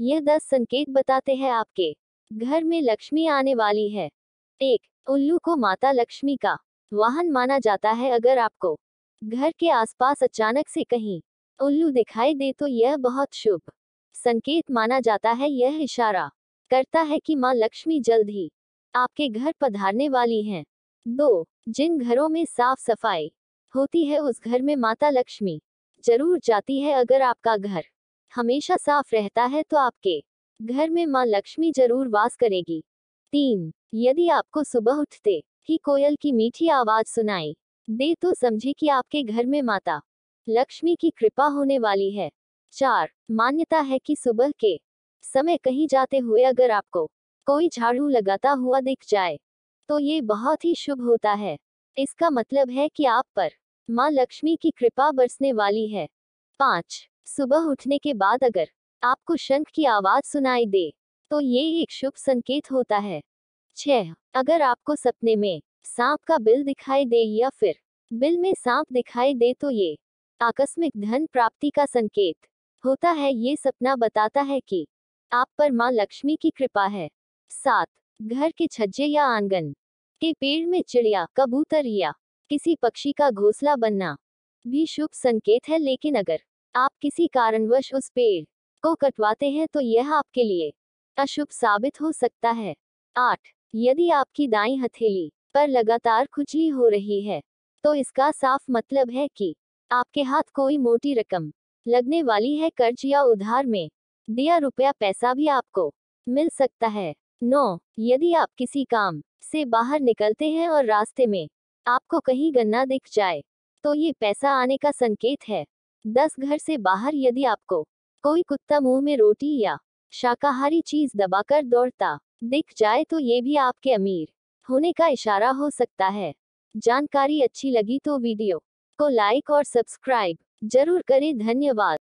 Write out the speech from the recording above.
ये दस संकेत बताते हैं आपके घर में लक्ष्मी आने वाली है एक उल्लू को माता लक्ष्मी का वाहन माना जाता है अगर आपको घर के आसपास अचानक से कहीं उल्लू दिखाई दे तो यह बहुत शुभ संकेत माना जाता है यह इशारा करता है कि माँ लक्ष्मी जल्द ही आपके घर पधारने वाली हैं दो जिन घरों में साफ सफाई होती है उस घर में माता लक्ष्मी जरूर जाती है अगर आपका घर हमेशा साफ रहता है तो आपके घर में माँ लक्ष्मी जरूर वास करेगी तीन यदि आपको सुबह उठते ही कोयल की मीठी आवाज सुनाई दे तो समझे कि आपके घर में माता लक्ष्मी की कृपा होने वाली है चार मान्यता है कि सुबह के समय कहीं जाते हुए अगर आपको कोई झाड़ू लगाता हुआ दिख जाए तो ये बहुत ही शुभ होता है इसका मतलब है कि आप पर माँ लक्ष्मी की कृपा बरसने वाली है पाँच सुबह उठने के बाद अगर आपको शंख की आवाज सुनाई दे तो ये एक शुभ संकेत होता है छह अगर आपको सपने में सांप का बिल दिखाई दे या फिर बिल में सांप दिखाई दे तो ये आकस्मिक धन प्राप्ति का संकेत होता है ये सपना बताता है कि आप पर माँ लक्ष्मी की कृपा है सात घर के छज्जे या आंगन के पेड़ में चिड़िया कबूतर या किसी पक्षी का घोंसला बनना भी शुभ संकेत है लेकिन अगर आप किसी कारणवश उस पेड़ को कटवाते हैं तो यह आपके लिए अशुभ साबित हो सकता है आठ यदि आपकी दाई हथेली पर लगातार खुजली हो रही है तो इसका साफ मतलब है कि आपके हाथ कोई मोटी रकम लगने वाली है कर्ज या उधार में दिया रुपया पैसा भी आपको मिल सकता है नौ यदि आप किसी काम से बाहर निकलते हैं और रास्ते में आपको कहीं गन्ना दिख जाए तो ये पैसा आने का संकेत है दस घर से बाहर यदि आपको कोई कुत्ता मुंह में रोटी या शाकाहारी चीज दबाकर दौड़ता दिख जाए तो ये भी आपके अमीर होने का इशारा हो सकता है जानकारी अच्छी लगी तो वीडियो को लाइक और सब्सक्राइब जरूर करें धन्यवाद